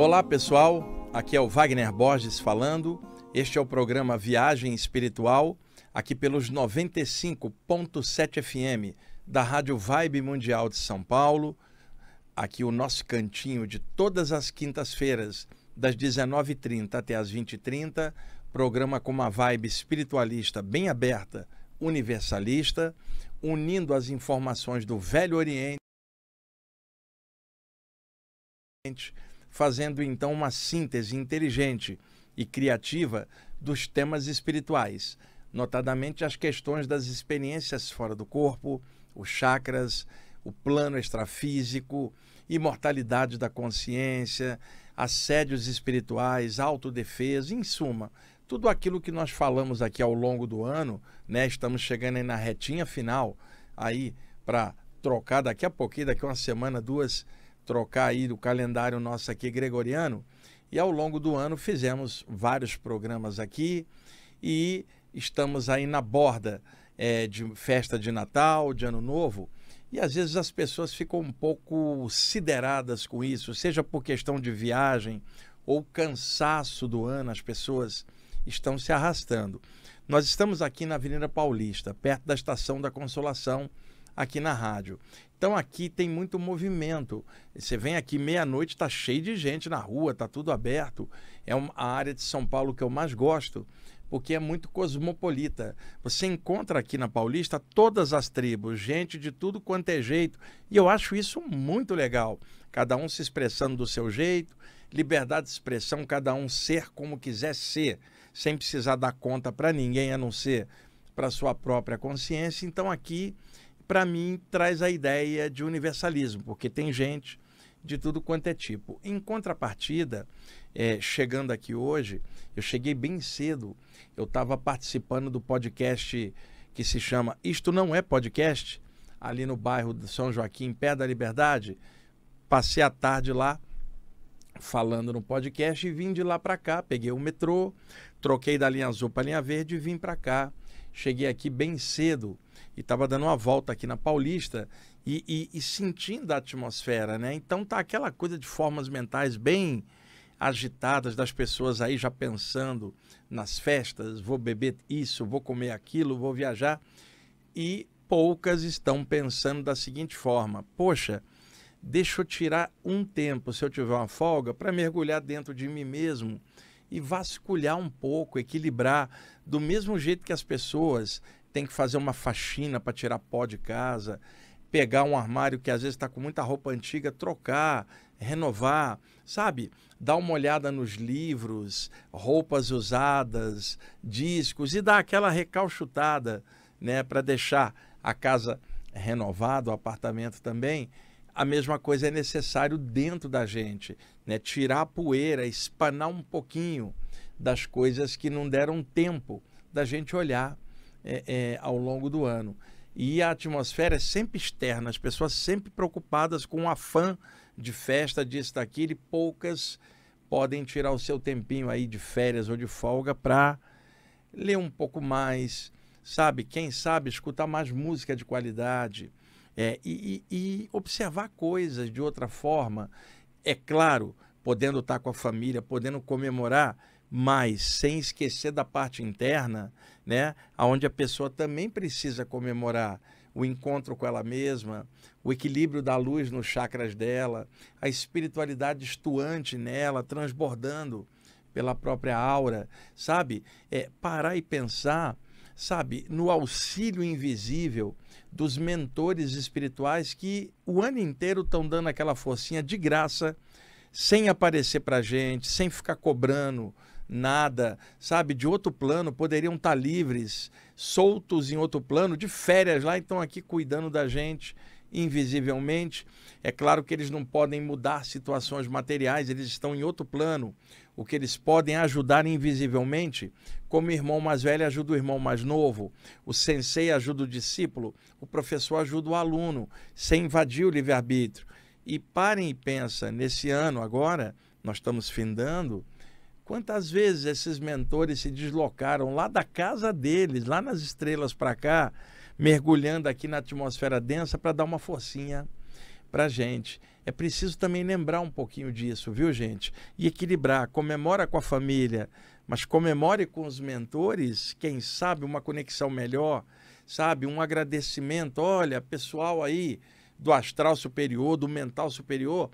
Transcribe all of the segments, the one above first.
Olá pessoal, aqui é o Wagner Borges falando. Este é o programa Viagem Espiritual, aqui pelos 95.7 FM da Rádio Vibe Mundial de São Paulo. Aqui o nosso cantinho de todas as quintas-feiras, das 19h30 até as 20h30, programa com uma vibe espiritualista bem aberta, universalista, unindo as informações do Velho Oriente fazendo então uma síntese inteligente e criativa dos temas espirituais, notadamente as questões das experiências fora do corpo, os chakras, o plano extrafísico, imortalidade da consciência, assédios espirituais, autodefesa, em suma, tudo aquilo que nós falamos aqui ao longo do ano, né? Estamos chegando aí na retinha final aí para trocar daqui a pouquinho, daqui a uma semana, duas trocar aí do calendário nosso aqui gregoriano. E ao longo do ano fizemos vários programas aqui e estamos aí na borda é, de festa de Natal, de Ano Novo. E às vezes as pessoas ficam um pouco sideradas com isso, seja por questão de viagem ou cansaço do ano, as pessoas estão se arrastando. Nós estamos aqui na Avenida Paulista, perto da Estação da Consolação, aqui na rádio. Então aqui tem muito movimento. Você vem aqui meia-noite, está cheio de gente na rua, está tudo aberto. É uma, a área de São Paulo que eu mais gosto, porque é muito cosmopolita. Você encontra aqui na Paulista todas as tribos, gente de tudo quanto é jeito. E eu acho isso muito legal. Cada um se expressando do seu jeito, liberdade de expressão, cada um ser como quiser ser, sem precisar dar conta para ninguém, a não ser para sua própria consciência. Então aqui para mim, traz a ideia de universalismo, porque tem gente de tudo quanto é tipo. Em contrapartida, é, chegando aqui hoje, eu cheguei bem cedo, eu estava participando do podcast que se chama Isto Não É Podcast, ali no bairro de São Joaquim, Pé da Liberdade. Passei a tarde lá falando no podcast e vim de lá para cá. Peguei o metrô, troquei da linha azul para a linha verde e vim para cá. Cheguei aqui bem cedo e estava dando uma volta aqui na Paulista e, e, e, sentindo a atmosfera, né? Então tá aquela coisa de formas mentais bem agitadas das pessoas aí já pensando nas festas, vou beber isso, vou comer aquilo, vou viajar e poucas estão pensando da seguinte forma: poxa, deixa eu tirar um tempo, se eu tiver uma folga, para mergulhar dentro de mim mesmo e vasculhar um pouco, equilibrar do mesmo jeito que as pessoas tem que fazer uma faxina para tirar pó de casa, pegar um armário que às vezes está com muita roupa antiga, trocar, renovar, sabe? Dar uma olhada nos livros, roupas usadas, discos e dar aquela recalchutada, né, para deixar a casa renovada, o apartamento também. A mesma coisa é necessário dentro da gente, né? Tirar a poeira, espanar um pouquinho das coisas que não deram tempo da gente olhar é, é, ao longo do ano. E a atmosfera é sempre externa, as pessoas sempre preocupadas com o afã de festa, disso, daquilo, e poucas podem tirar o seu tempinho aí de férias ou de folga para ler um pouco mais, sabe? Quem sabe escutar mais música de qualidade é, e, e observar coisas de outra forma. É claro, podendo estar tá com a família, podendo comemorar, mas sem esquecer da parte interna, né? Onde a pessoa também precisa comemorar o encontro com ela mesma, o equilíbrio da luz nos chakras dela, a espiritualidade estuante nela, transbordando pela própria aura, sabe? É, parar e pensar, sabe, no auxílio invisível dos mentores espirituais que o ano inteiro estão dando aquela forcinha de graça, sem aparecer para gente, sem ficar cobrando, nada, sabe, de outro plano, poderiam estar tá livres, soltos em outro plano, de férias lá, estão aqui cuidando da gente invisivelmente. É claro que eles não podem mudar situações materiais, eles estão em outro plano. O que eles podem ajudar invisivelmente, como o irmão mais velho ajuda o irmão mais novo, o sensei ajuda o discípulo, o professor ajuda o aluno, sem invadir o livre-arbítrio. E parem e pensa, nesse ano agora, nós estamos findando, Quantas vezes esses mentores se deslocaram lá da casa deles, lá nas estrelas para cá, mergulhando aqui na atmosfera densa para dar uma forcinha para gente. É preciso também lembrar um pouquinho disso, viu, gente? E equilibrar. Comemora com a família, mas comemore com os mentores, quem sabe uma conexão melhor, sabe? Um agradecimento. Olha, pessoal aí do astral superior, do mental superior,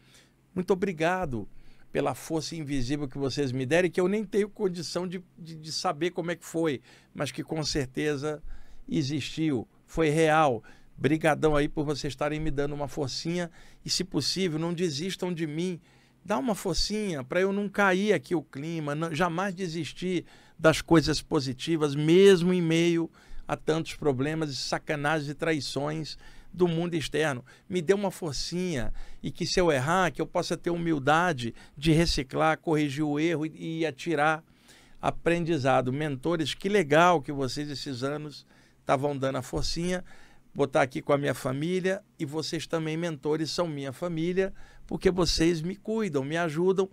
muito obrigado pela força invisível que vocês me deram, que eu nem tenho condição de, de, de saber como é que foi, mas que com certeza existiu, foi real. Brigadão aí por vocês estarem me dando uma forcinha e, se possível, não desistam de mim. Dá uma forcinha para eu não cair aqui o clima, não, jamais desistir das coisas positivas, mesmo em meio a tantos problemas sacanagens e traições do mundo externo. Me dê uma forcinha e que se eu errar, que eu possa ter humildade de reciclar, corrigir o erro e, e atirar aprendizado. Mentores, que legal que vocês esses anos estavam dando a forcinha. Vou estar tá aqui com a minha família e vocês também, mentores, são minha família, porque vocês me cuidam, me ajudam,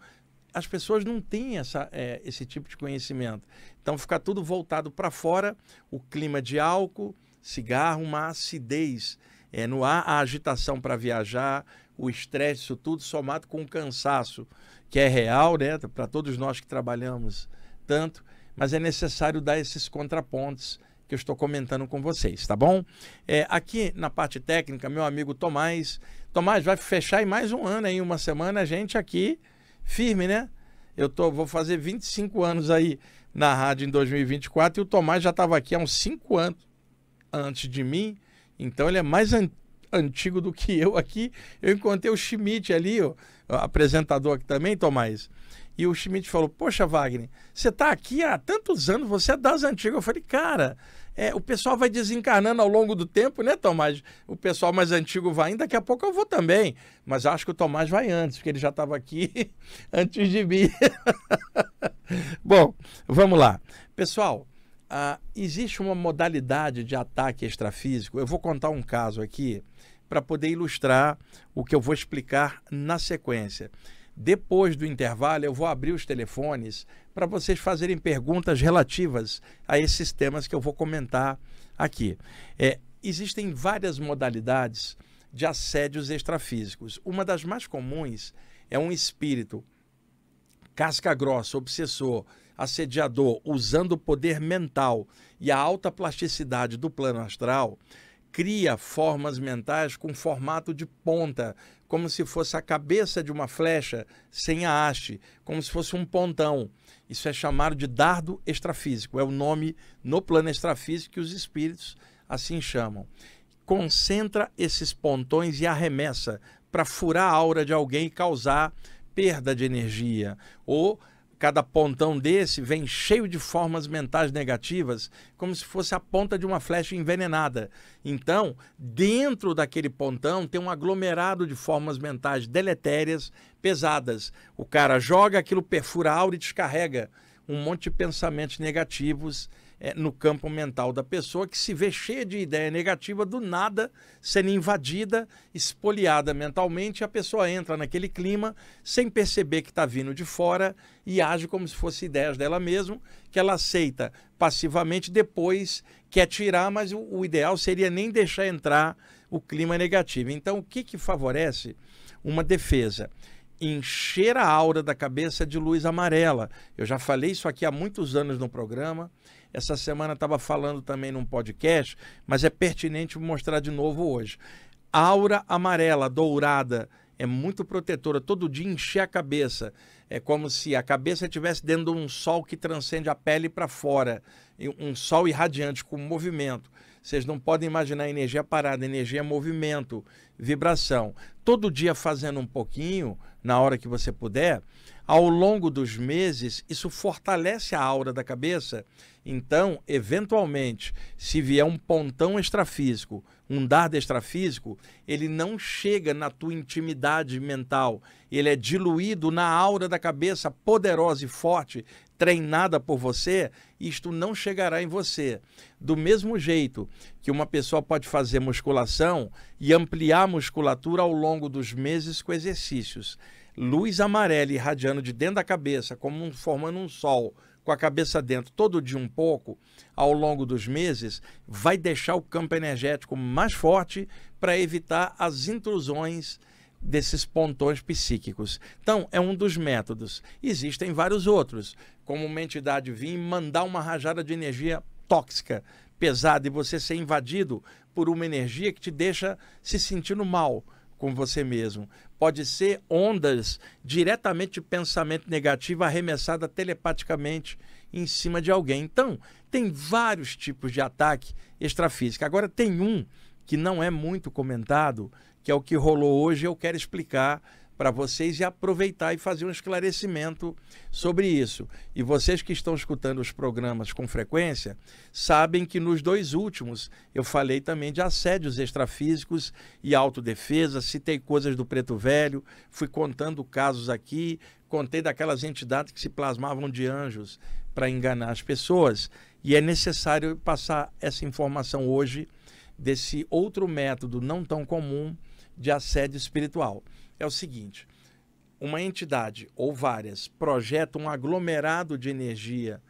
as pessoas não têm essa, é, esse tipo de conhecimento. Então fica tudo voltado para fora, o clima de álcool, cigarro, uma acidez é no ar a agitação para viajar, o estresse, isso tudo somado com o cansaço, que é real, né? Para todos nós que trabalhamos tanto, mas é necessário dar esses contrapontos que eu estou comentando com vocês, tá bom? É, aqui na parte técnica, meu amigo Tomás. Tomás, vai fechar em mais um ano, em uma semana, a gente aqui firme, né? Eu tô, vou fazer 25 anos aí na rádio em 2024 e o Tomás já estava aqui há uns 5 anos antes de mim. Então ele é mais an antigo do que eu aqui. Eu encontrei o Schmidt ali, ó, apresentador aqui também, Tomás. E o Schmidt falou: Poxa, Wagner, você está aqui há tantos anos, você é das antigas. Eu falei: Cara, é, o pessoal vai desencarnando ao longo do tempo, né, Tomás? O pessoal mais antigo vai, daqui a pouco eu vou também. Mas acho que o Tomás vai antes, porque ele já estava aqui antes de mim. Bom, vamos lá. Pessoal, ah, existe uma modalidade de ataque extrafísico. Eu vou contar um caso aqui para poder ilustrar o que eu vou explicar na sequência. Depois do intervalo, eu vou abrir os telefones para vocês fazerem perguntas relativas a esses temas que eu vou comentar aqui. É, existem várias modalidades de assédios extrafísicos. Uma das mais comuns é um espírito casca grossa, obsessor, assediador usando o poder mental e a alta plasticidade do plano astral, cria formas mentais com formato de ponta, como se fosse a cabeça de uma flecha sem a haste, como se fosse um pontão. Isso é chamado de dardo extrafísico, é o nome no plano extrafísico que os espíritos assim chamam. Concentra esses pontões e arremessa para furar a aura de alguém e causar perda de energia ou cada pontão desse vem cheio de formas mentais negativas, como se fosse a ponta de uma flecha envenenada. Então, dentro daquele pontão tem um aglomerado de formas mentais deletérias, pesadas. O cara joga, aquilo perfura a aura e descarrega um monte de pensamentos negativos é, no campo mental da pessoa que se vê cheia de ideia negativa, do nada sendo invadida, espoliada mentalmente, a pessoa entra naquele clima sem perceber que está vindo de fora e age como se fosse ideias dela mesma, que ela aceita passivamente, depois quer tirar, mas o, o ideal seria nem deixar entrar o clima negativo. Então, o que, que favorece uma defesa? Encher a aura da cabeça de luz amarela. Eu já falei isso aqui há muitos anos no programa essa semana estava falando também num podcast, mas é pertinente mostrar de novo hoje. Aura amarela, dourada, é muito protetora. Todo dia encher a cabeça. É como se a cabeça estivesse dentro de um sol que transcende a pele para fora. Um sol irradiante com movimento. Vocês não podem imaginar energia parada, energia é movimento, vibração. Todo dia fazendo um pouquinho, na hora que você puder, ao longo dos meses, isso fortalece a aura da cabeça. Então, eventualmente, se vier um pontão extrafísico, um dardo extrafísico, ele não chega na tua intimidade mental. Ele é diluído na aura da cabeça poderosa e forte, treinada por você, isto não chegará em você. Do mesmo jeito que uma pessoa pode fazer musculação e ampliar a musculatura ao longo dos meses com exercícios luz amarela irradiando de dentro da cabeça, como um, formando um sol, com a cabeça dentro, todo dia um pouco, ao longo dos meses, vai deixar o campo energético mais forte para evitar as intrusões desses pontões psíquicos. Então, é um dos métodos. Existem vários outros, como uma entidade vir mandar uma rajada de energia tóxica, pesada, e você ser invadido por uma energia que te deixa se sentindo mal com você mesmo pode ser ondas diretamente de pensamento negativo arremessada telepaticamente em cima de alguém. Então, tem vários tipos de ataque extrafísico. Agora, tem um que não é muito comentado, que é o que rolou hoje, eu quero explicar para vocês e aproveitar e fazer um esclarecimento sobre isso. E vocês que estão escutando os programas com frequência sabem que nos dois últimos eu falei também de assédios extrafísicos e autodefesa, citei coisas do Preto Velho, fui contando casos aqui, contei daquelas entidades que se plasmavam de anjos para enganar as pessoas. E é necessário passar essa informação hoje desse outro método não tão comum de assédio espiritual é o seguinte: uma entidade ou várias projeta um aglomerado de energia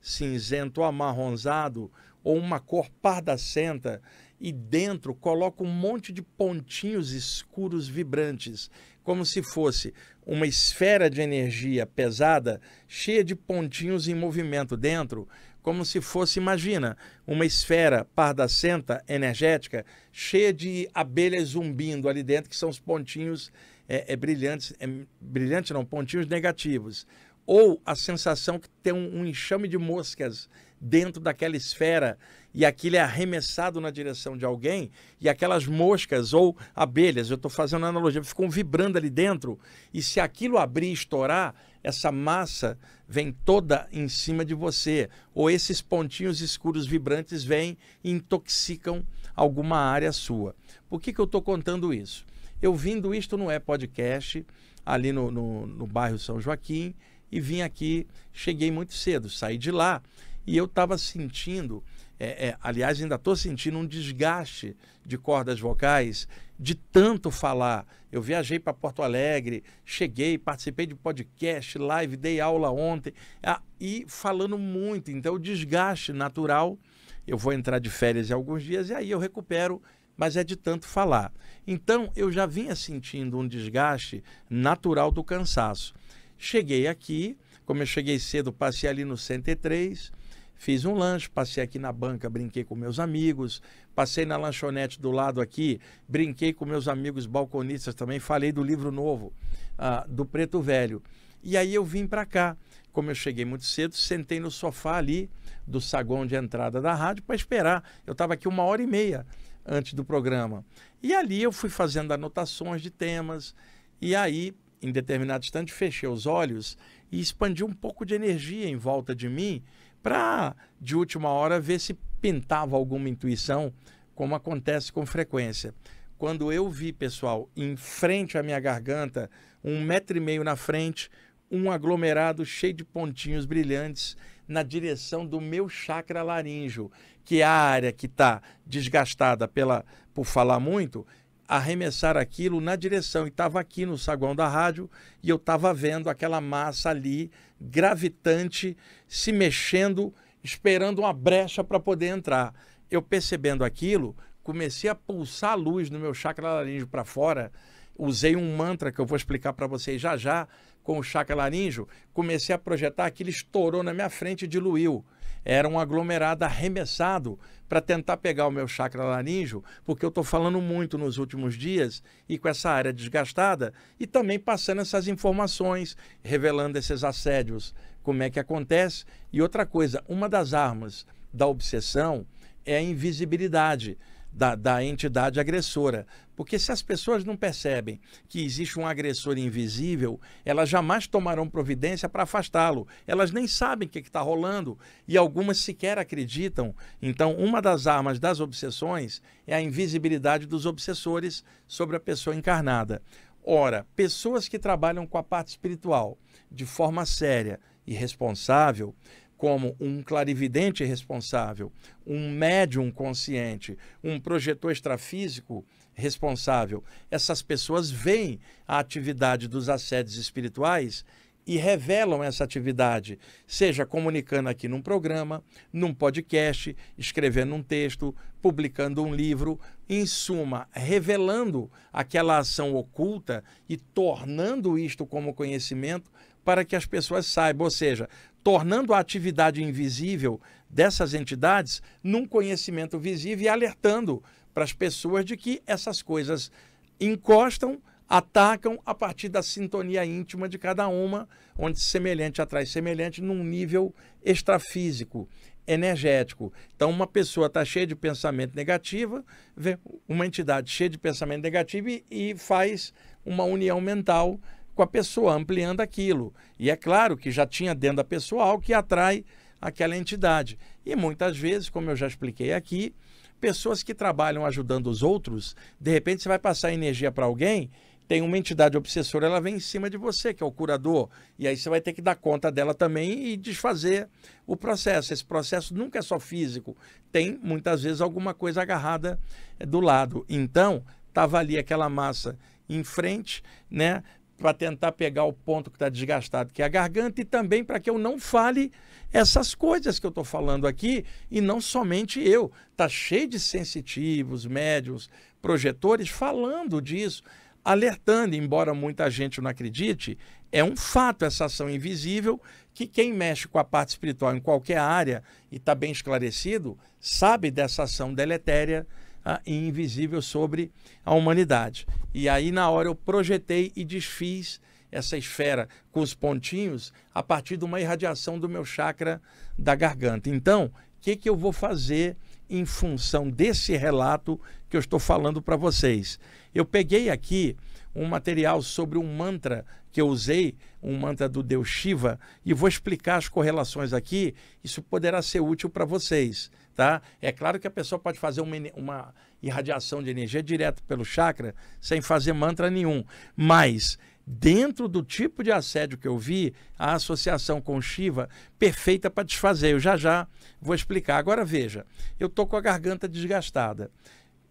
cinzento amarronzado ou uma cor pardacenta e dentro coloca um monte de pontinhos escuros vibrantes, como se fosse uma esfera de energia pesada cheia de pontinhos em movimento dentro, como se fosse, imagina, uma esfera pardacenta energética cheia de abelhas zumbindo ali dentro, que são os pontinhos é, é brilhante, é brilhante não, pontinhos negativos. Ou a sensação que tem um, um enxame de moscas dentro daquela esfera e aquilo é arremessado na direção de alguém e aquelas moscas ou abelhas, eu estou fazendo analogia, ficam vibrando ali dentro e se aquilo abrir e estourar, essa massa vem toda em cima de você ou esses pontinhos escuros vibrantes vêm e intoxicam alguma área sua. Por que, que eu estou contando isso? Eu vim do Isto Não É Podcast, ali no, no, no bairro São Joaquim, e vim aqui, cheguei muito cedo, saí de lá e eu estava sentindo, é, é, aliás, ainda estou sentindo um desgaste de cordas vocais de tanto falar. Eu viajei para Porto Alegre, cheguei, participei de podcast, live, dei aula ontem e falando muito. Então, o desgaste natural. Eu vou entrar de férias em alguns dias e aí eu recupero mas é de tanto falar. Então eu já vinha sentindo um desgaste natural do cansaço. Cheguei aqui, como eu cheguei cedo, passei ali no 103, fiz um lanche, passei aqui na banca, brinquei com meus amigos, passei na lanchonete do lado aqui, brinquei com meus amigos balconistas também, falei do livro novo, uh, do Preto Velho. E aí eu vim para cá. Como eu cheguei muito cedo, sentei no sofá ali do saguão de entrada da rádio para esperar. Eu estava aqui uma hora e meia antes do programa. E ali eu fui fazendo anotações de temas, e aí, em determinado instante, fechei os olhos e expandi um pouco de energia em volta de mim para, de última hora, ver se pintava alguma intuição, como acontece com frequência. Quando eu vi, pessoal, em frente à minha garganta, um metro e meio na frente, um aglomerado cheio de pontinhos brilhantes na direção do meu chakra laríngeo, que é a área que está desgastada pela, por falar muito, arremessar aquilo na direção. E estava aqui no saguão da rádio e eu estava vendo aquela massa ali, gravitante, se mexendo, esperando uma brecha para poder entrar. Eu percebendo aquilo, comecei a pulsar a luz no meu chakra laríngeo para fora, usei um mantra que eu vou explicar para vocês já já, com o Chakra Laríngeo, comecei a projetar aquilo, estourou na minha frente e diluiu. Era um aglomerado arremessado para tentar pegar o meu chakra laríngeo, porque eu estou falando muito nos últimos dias e com essa área desgastada e também passando essas informações, revelando esses assédios, como é que acontece. E outra coisa, uma das armas da obsessão é a invisibilidade da, da entidade agressora. Porque se as pessoas não percebem que existe um agressor invisível, elas jamais tomarão providência para afastá-lo. Elas nem sabem o que está rolando e algumas sequer acreditam. Então, uma das armas das obsessões é a invisibilidade dos obsessores sobre a pessoa encarnada. Ora, pessoas que trabalham com a parte espiritual de forma séria e responsável como um clarividente responsável, um médium consciente, um projetor extrafísico responsável, essas pessoas veem a atividade dos assédios espirituais e revelam essa atividade, seja comunicando aqui num programa, num podcast, escrevendo um texto, publicando um livro, em suma, revelando aquela ação oculta e tornando isto como conhecimento para que as pessoas saibam, ou seja, tornando a atividade invisível dessas entidades num conhecimento visível e alertando para as pessoas de que essas coisas encostam, atacam a partir da sintonia íntima de cada uma, onde semelhante atrai semelhante num nível extrafísico, energético. Então, uma pessoa está cheia de pensamento negativo, vê uma entidade cheia de pensamento negativo e, e faz uma união mental com a pessoa, ampliando aquilo. E é claro que já tinha dentro da pessoa algo que atrai aquela entidade. E muitas vezes, como eu já expliquei aqui, pessoas que trabalham ajudando os outros, de repente você vai passar energia para alguém, tem uma entidade obsessora, ela vem em cima de você, que é o curador, e aí você vai ter que dar conta dela também e desfazer o processo. Esse processo nunca é só físico, tem muitas vezes alguma coisa agarrada eh, do lado. Então, estava ali aquela massa em frente, né? para tentar pegar o ponto que está desgastado, que é a garganta, e também para que eu não fale essas coisas que eu estou falando aqui, e não somente eu. Está cheio de sensitivos, médios, projetores falando disso, alertando, embora muita gente não acredite, é um fato essa ação invisível que quem mexe com a parte espiritual em qualquer área e está bem esclarecido, sabe dessa ação deletéria ah, e invisível sobre a humanidade. E aí, na hora, eu projetei e desfiz essa esfera com os pontinhos a partir de uma irradiação do meu chakra da garganta. Então, o que, que eu vou fazer em função desse relato que eu estou falando para vocês? Eu peguei aqui um material sobre um mantra que eu usei, um mantra do deus Shiva, e vou explicar as correlações aqui. Isso poderá ser útil para vocês. Tá? É claro que a pessoa pode fazer uma, uma irradiação de energia direto pelo chakra sem fazer mantra nenhum. Mas dentro do tipo de assédio que eu vi, a associação com Shiva perfeita para desfazer. Eu já já vou explicar. Agora veja, eu tô com a garganta desgastada.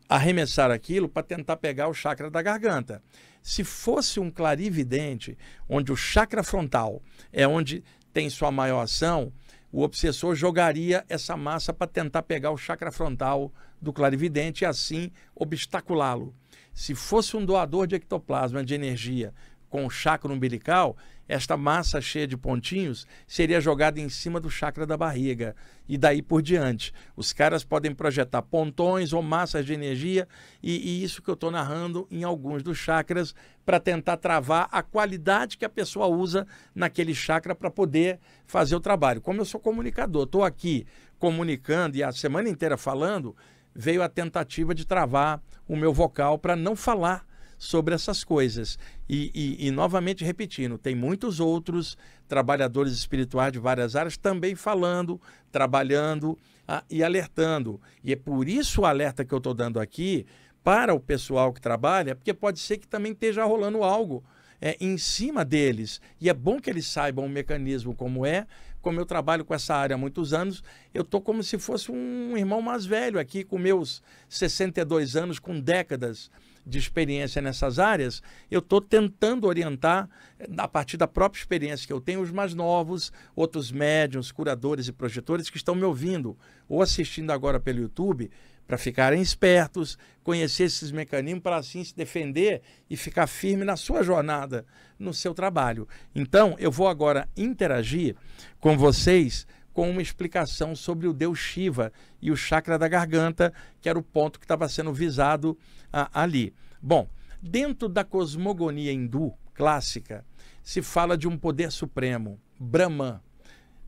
Arremessar aquilo para tentar pegar o chakra da garganta. Se fosse um clarividente, onde o chakra frontal é onde tem sua maior ação, o obsessor jogaria essa massa para tentar pegar o chakra frontal do clarividente e assim obstaculá-lo. Se fosse um doador de ectoplasma de energia com o chakra umbilical, esta massa cheia de pontinhos seria jogada em cima do chakra da barriga e daí por diante. Os caras podem projetar pontões ou massas de energia e, e isso que eu estou narrando em alguns dos chakras para tentar travar a qualidade que a pessoa usa naquele chakra para poder fazer o trabalho. Como eu sou comunicador, estou aqui comunicando e a semana inteira falando, veio a tentativa de travar o meu vocal para não falar sobre essas coisas. E, e, e, novamente repetindo, tem muitos outros trabalhadores espirituais de várias áreas também falando, trabalhando ah, e alertando. E é por isso o alerta que eu estou dando aqui para o pessoal que trabalha, porque pode ser que também esteja rolando algo é, em cima deles. E é bom que eles saibam o mecanismo como é. Como eu trabalho com essa área há muitos anos, eu estou como se fosse um irmão mais velho aqui, com meus 62 anos, com décadas de experiência nessas áreas, eu estou tentando orientar, eh, a partir da própria experiência que eu tenho, os mais novos, outros médiums, curadores e projetores que estão me ouvindo ou assistindo agora pelo YouTube, para ficarem espertos, conhecer esses mecanismos para assim se defender e ficar firme na sua jornada, no seu trabalho. Então, eu vou agora interagir com vocês com uma explicação sobre o deus Shiva e o chakra da garganta, que era o ponto que estava sendo visado ah, ali. Bom, dentro da cosmogonia hindu clássica, se fala de um poder supremo, Brahman.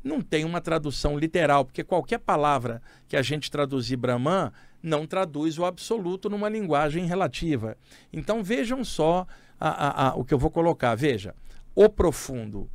Não tem uma tradução literal, porque qualquer palavra que a gente traduzir Brahman não traduz o absoluto numa linguagem relativa. Então vejam só a, a, a, o que eu vou colocar. Veja, o profundo,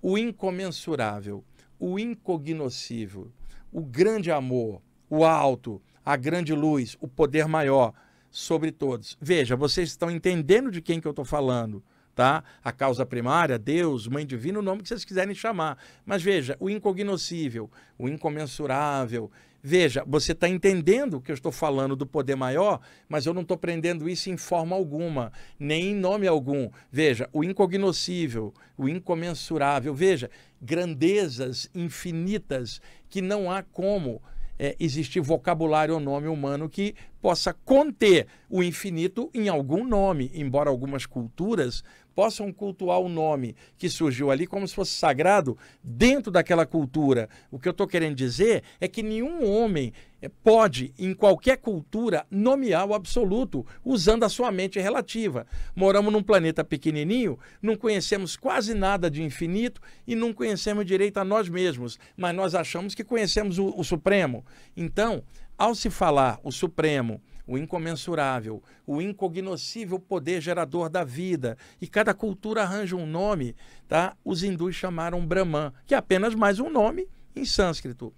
o incomensurável, o incognoscível, o grande amor, o alto, a grande luz, o poder maior sobre todos. Veja, vocês estão entendendo de quem que eu estou falando, tá? A causa primária, Deus, Mãe Divina, o nome que vocês quiserem chamar. Mas veja, o incognoscível, o incomensurável. Veja, você está entendendo que eu estou falando do poder maior, mas eu não estou prendendo isso em forma alguma, nem em nome algum. Veja, o incognoscível, o incomensurável. Veja, grandezas infinitas que não há como é, existir vocabulário ou nome humano que possa conter o infinito em algum nome, embora algumas culturas possam cultuar o nome que surgiu ali como se fosse sagrado dentro daquela cultura. O que eu estou querendo dizer é que nenhum homem eh, pode, em qualquer cultura, nomear o absoluto usando a sua mente relativa. Moramos num planeta pequenininho, não conhecemos quase nada de infinito e não conhecemos direito a nós mesmos, mas nós achamos que conhecemos o, o Supremo. Então, ao se falar o Supremo, o incomensurável, o incognoscível poder gerador da vida. E cada cultura arranja um nome, tá? Os hindus chamaram Brahman, que é apenas mais um nome em sânscrito.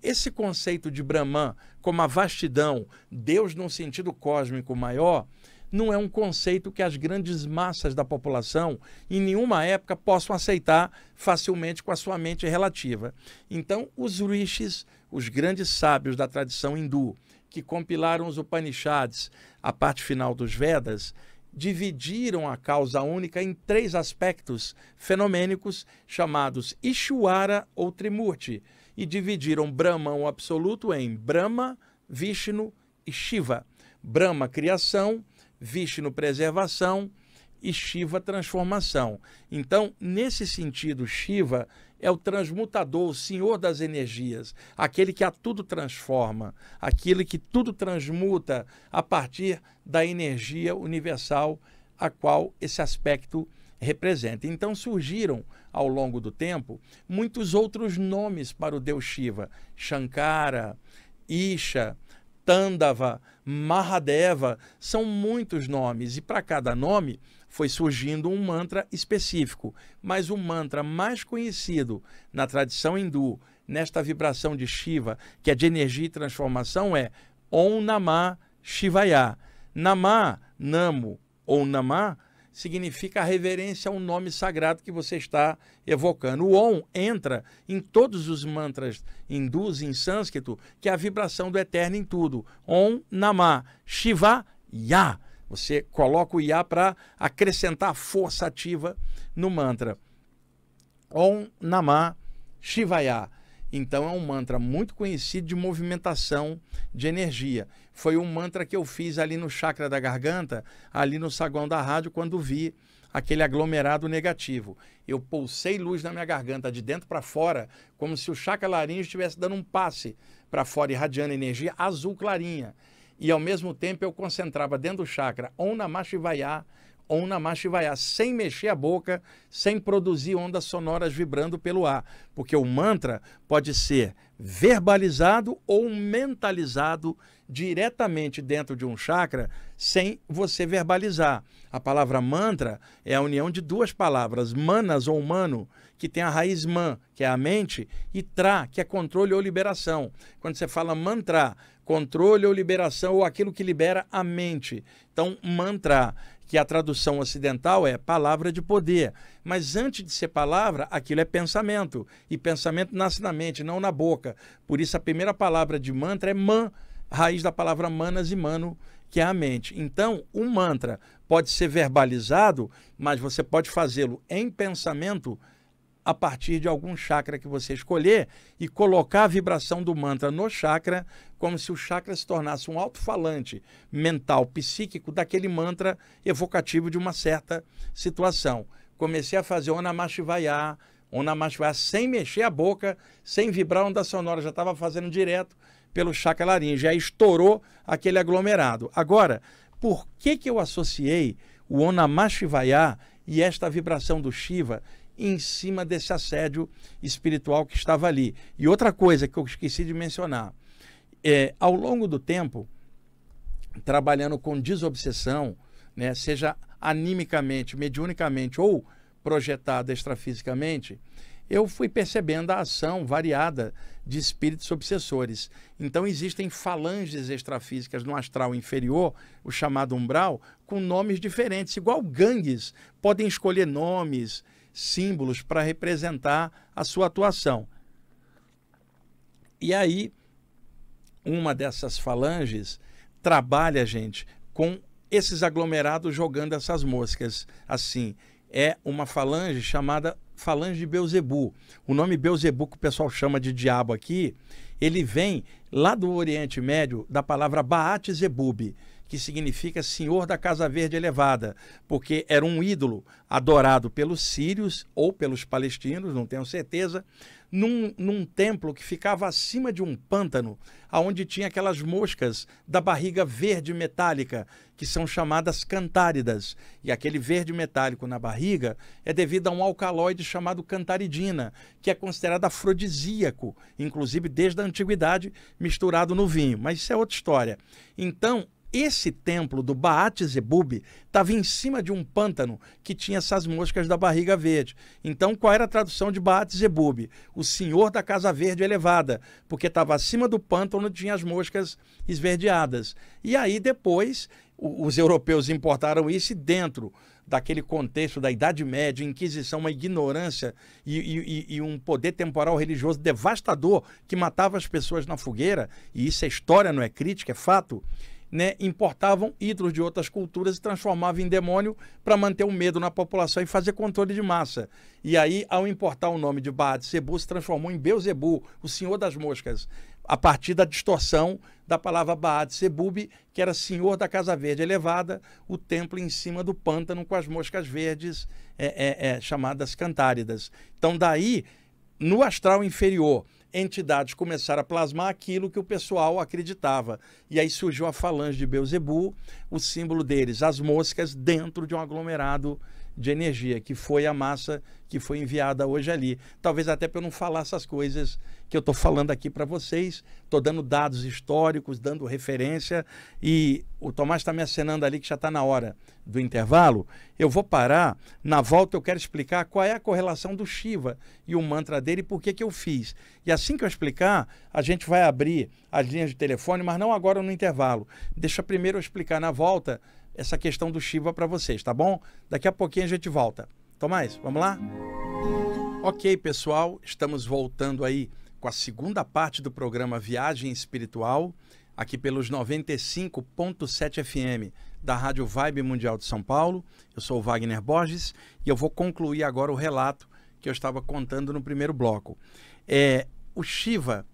Esse conceito de Brahman como a vastidão, Deus num sentido cósmico maior, não é um conceito que as grandes massas da população, em nenhuma época, possam aceitar facilmente com a sua mente relativa. Então, os rishis, os grandes sábios da tradição hindu, que compilaram os Upanishads, a parte final dos Vedas, dividiram a causa única em três aspectos fenomênicos chamados Ishwara ou Trimurti e dividiram Brahma, o absoluto, em Brahma, Vishnu e Shiva. Brahma, criação, Vishnu, preservação e Shiva, transformação. Então, nesse sentido, Shiva é o transmutador, o senhor das energias, aquele que a tudo transforma, aquele que tudo transmuta a partir da energia universal a qual esse aspecto representa. Então surgiram ao longo do tempo muitos outros nomes para o deus Shiva: Shankara, Isha, Tandava, Mahadeva, são muitos nomes e para cada nome foi surgindo um mantra específico, mas o mantra mais conhecido na tradição hindu, nesta vibração de Shiva, que é de energia e transformação, é Om Namah Shivaya. Namah, Namo ou Namah, significa a reverência ao nome sagrado que você está evocando. O Om entra em todos os mantras hindus em sânscrito, que é a vibração do eterno em tudo. Om Namah Shivaya. Você coloca o IA para acrescentar força ativa no mantra. Om Namah Shivaya. Então é um mantra muito conhecido de movimentação de energia. Foi um mantra que eu fiz ali no chakra da garganta, ali no saguão da rádio, quando vi aquele aglomerado negativo. Eu pulsei luz na minha garganta de dentro para fora, como se o chakra laringe estivesse dando um passe para fora, irradiando energia azul clarinha e ao mesmo tempo eu concentrava dentro do chakra ou na Mashivaya ou na Mashivaya, sem mexer a boca, sem produzir ondas sonoras vibrando pelo ar, porque o mantra pode ser verbalizado ou mentalizado diretamente dentro de um chakra sem você verbalizar. A palavra mantra é a união de duas palavras, manas ou humano, que tem a raiz man, que é a mente, e tra, que é controle ou liberação. Quando você fala mantra, controle ou liberação ou aquilo que libera a mente. Então, mantra que a tradução ocidental é palavra de poder. Mas antes de ser palavra, aquilo é pensamento. E pensamento nasce na mente, não na boca. Por isso, a primeira palavra de mantra é man, raiz da palavra manas e mano, que é a mente. Então, o um mantra pode ser verbalizado, mas você pode fazê-lo em pensamento a partir de algum chakra que você escolher e colocar a vibração do mantra no chakra, como se o chakra se tornasse um alto-falante mental, psíquico daquele mantra evocativo de uma certa situação. Comecei a fazer Onamah Shivaya, sem mexer a boca, sem vibrar onda sonora, já estava fazendo direto pelo chacalaringe. Aí estourou aquele aglomerado. Agora, por que, que eu associei o Onamashivaya e esta vibração do Shiva em cima desse assédio espiritual que estava ali? E outra coisa que eu esqueci de mencionar. É, ao longo do tempo, trabalhando com desobsessão, né, seja animicamente, mediunicamente ou projetada extrafisicamente, eu fui percebendo a ação variada de espíritos obsessores. Então existem falanges extrafísicas no astral inferior, o chamado umbral, com nomes diferentes, igual gangues podem escolher nomes, símbolos para representar a sua atuação. E aí uma dessas falanges trabalha, gente, com esses aglomerados jogando essas moscas assim é uma falange chamada falange de Beuzebu. O nome Beuzebu, que o pessoal chama de diabo aqui, ele vem lá do Oriente Médio da palavra Baat Zebub, que significa senhor da Casa Verde Elevada, porque era um ídolo adorado pelos sírios ou pelos palestinos, não tenho certeza, num, num templo que ficava acima de um pântano, aonde tinha aquelas moscas da barriga verde metálica, que são chamadas cantáridas. E aquele verde metálico na barriga é devido a um alcaloide chamado cantaridina, que é considerado afrodisíaco, inclusive desde a antiguidade, misturado no vinho. Mas isso é outra história. Então, esse templo do Baat Zebub estava em cima de um pântano que tinha essas moscas da barriga verde. Então, qual era a tradução de Baat Zebub? O senhor da casa verde elevada, porque estava acima do pântano tinha as moscas esverdeadas. E aí depois os europeus importaram isso e dentro daquele contexto da Idade Média, Inquisição, uma ignorância e, e, e, um poder temporal religioso devastador que matava as pessoas na fogueira, e isso é história, não é crítica, é fato, né, importavam ídolos de outras culturas e transformavam em demônio para manter o medo na população e fazer controle de massa. E aí, ao importar o nome de Baad zebu se transformou em Beuzebu, o senhor das moscas, a partir da distorção da palavra Baad zebub que era senhor da Casa Verde Elevada, o templo em cima do pântano com as moscas verdes é, é, é, chamadas cantáridas. Então, daí, no astral inferior entidades começaram a plasmar aquilo que o pessoal acreditava. E aí surgiu a falange de Beuzebu, o símbolo deles, as moscas dentro de um aglomerado de energia, que foi a massa que foi enviada hoje ali. Talvez até para eu não falar essas coisas que eu estou falando aqui para vocês, estou dando dados históricos, dando referência, e o Tomás está me acenando ali que já está na hora do intervalo. Eu vou parar, na volta eu quero explicar qual é a correlação do Shiva e o mantra dele e por que, que eu fiz. E assim que eu explicar, a gente vai abrir as linhas de telefone, mas não agora no intervalo. Deixa primeiro eu explicar na volta essa questão do Shiva para vocês, tá bom? Daqui a pouquinho a gente volta. Tomás, vamos lá? Ok, pessoal, estamos voltando aí com a segunda parte do programa Viagem Espiritual, aqui pelos 95.7 FM da Rádio Vibe Mundial de São Paulo. Eu sou o Wagner Borges e eu vou concluir agora o relato que eu estava contando no primeiro bloco. É, o Shiva,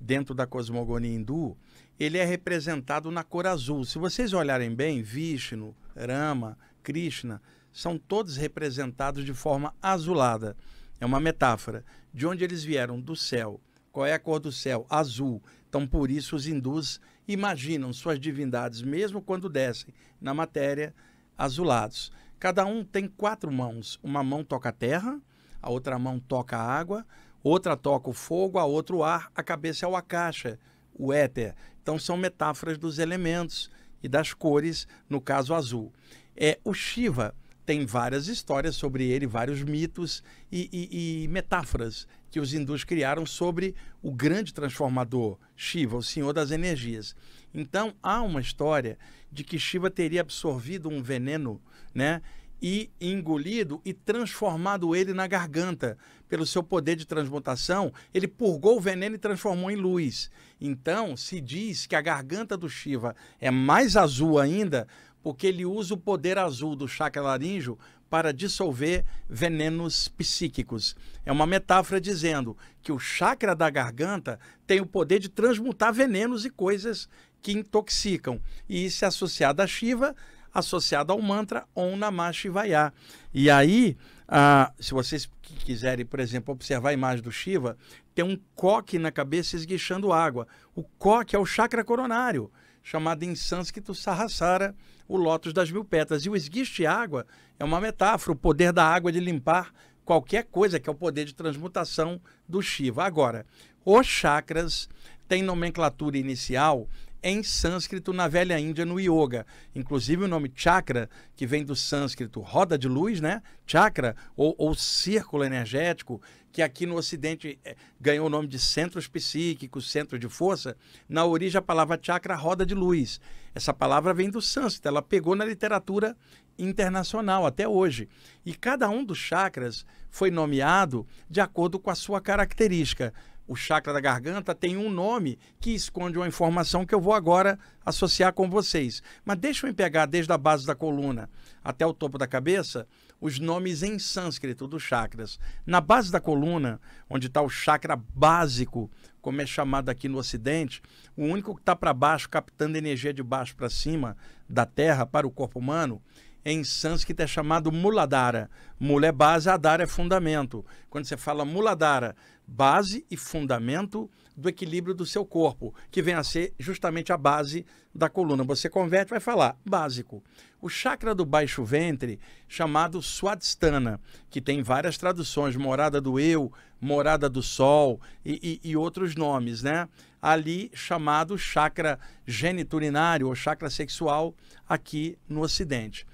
dentro da cosmogonia hindu, ele é representado na cor azul. Se vocês olharem bem, Vishnu, Rama, Krishna, são todos representados de forma azulada. É uma metáfora. De onde eles vieram? Do céu. Qual é a cor do céu? Azul. Então, por isso, os hindus imaginam suas divindades, mesmo quando descem na matéria, azulados. Cada um tem quatro mãos. Uma mão toca a terra, a outra mão toca a água, outra toca o fogo, a outra o ar, a cabeça é o akasha, o éter. Então são metáforas dos elementos e das cores, no caso azul. É, o Shiva tem várias histórias sobre ele, vários mitos e, e, e, metáforas que os hindus criaram sobre o grande transformador Shiva, o senhor das energias. Então há uma história de que Shiva teria absorvido um veneno, né, e engolido e transformado ele na garganta. Pelo seu poder de transmutação, ele purgou o veneno e transformou em luz. Então, se diz que a garganta do Shiva é mais azul ainda, porque ele usa o poder azul do chakra laríngeo para dissolver venenos psíquicos. É uma metáfora dizendo que o chakra da garganta tem o poder de transmutar venenos e coisas que intoxicam. E isso é associado a Shiva, associado ao mantra Om Namah Shivaya. E aí, ah, se vocês quiserem, por exemplo, observar a imagem do Shiva, tem um coque na cabeça esguichando água. O coque é o chakra coronário, chamado em sânscrito Sarasara, o lótus das mil pétalas. E o esguicho de água é uma metáfora, o poder da água de limpar qualquer coisa, que é o poder de transmutação do Shiva. Agora, os chakras têm nomenclatura inicial em sânscrito na velha Índia no yoga. Inclusive o nome chakra, que vem do sânscrito roda de luz, né? Chakra ou, ou círculo energético, que aqui no ocidente é, ganhou o nome de centros psíquicos, centro de força, na origem a palavra chakra roda de luz. Essa palavra vem do sânscrito, ela pegou na literatura internacional até hoje. E cada um dos chakras foi nomeado de acordo com a sua característica o chakra da garganta tem um nome que esconde uma informação que eu vou agora associar com vocês. Mas deixa eu pegar desde a base da coluna até o topo da cabeça os nomes em sânscrito dos chakras. Na base da coluna, onde está o chakra básico, como é chamado aqui no Ocidente, o único que está para baixo, captando energia de baixo para cima da Terra para o corpo humano, em sânscrito é tá chamado Muladara Mula é base, adara é fundamento. Quando você fala Muladara base e fundamento do equilíbrio do seu corpo, que vem a ser justamente a base da coluna. Você converte, vai falar básico. O chakra do baixo ventre, chamado Swadstana que tem várias traduções, morada do eu, morada do sol e, e, e outros nomes, né? Ali chamado chakra geniturinário ou chakra sexual aqui no Ocidente.